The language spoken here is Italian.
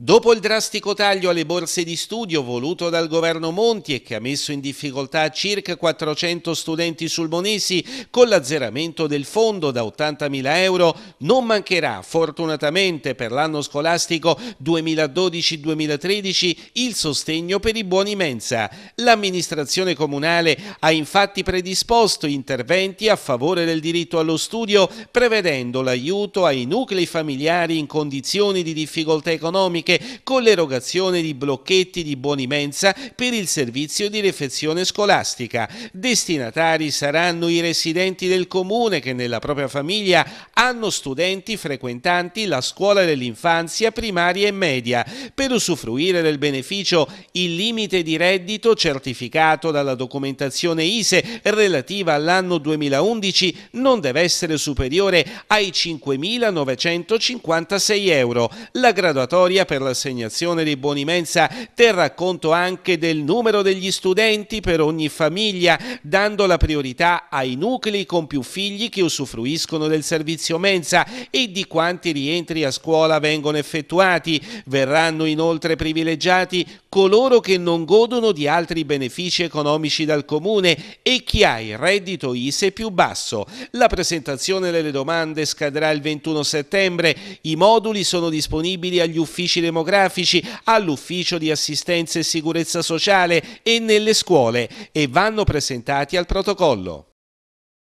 Dopo il drastico taglio alle borse di studio voluto dal governo Monti e che ha messo in difficoltà circa 400 studenti sulmonesi con l'azzeramento del fondo da 80.000 euro, non mancherà fortunatamente per l'anno scolastico 2012-2013 il sostegno per i buoni mensa. L'amministrazione comunale ha infatti predisposto interventi a favore del diritto allo studio prevedendo l'aiuto ai nuclei familiari in condizioni di difficoltà economica scolastiche con l'erogazione di blocchetti di buoni mensa per il servizio di refezione scolastica. Destinatari saranno i residenti del comune che nella propria famiglia hanno studenti frequentanti la scuola dell'infanzia primaria e media. Per usufruire del beneficio il limite di reddito certificato dalla documentazione ISE relativa all'anno 2011 non deve essere superiore ai 5.956 euro. La graduatoria per per l'assegnazione dei buoni mensa terrà conto anche del numero degli studenti per ogni famiglia, dando la priorità ai nuclei con più figli che usufruiscono del servizio mensa e di quanti rientri a scuola vengono effettuati. Verranno inoltre privilegiati coloro che non godono di altri benefici economici dal comune e chi ha il reddito ISE più basso. La presentazione delle domande scadrà il 21 settembre. I moduli sono disponibili agli uffici demografici, all'Ufficio di Assistenza e Sicurezza Sociale e nelle scuole e vanno presentati al protocollo.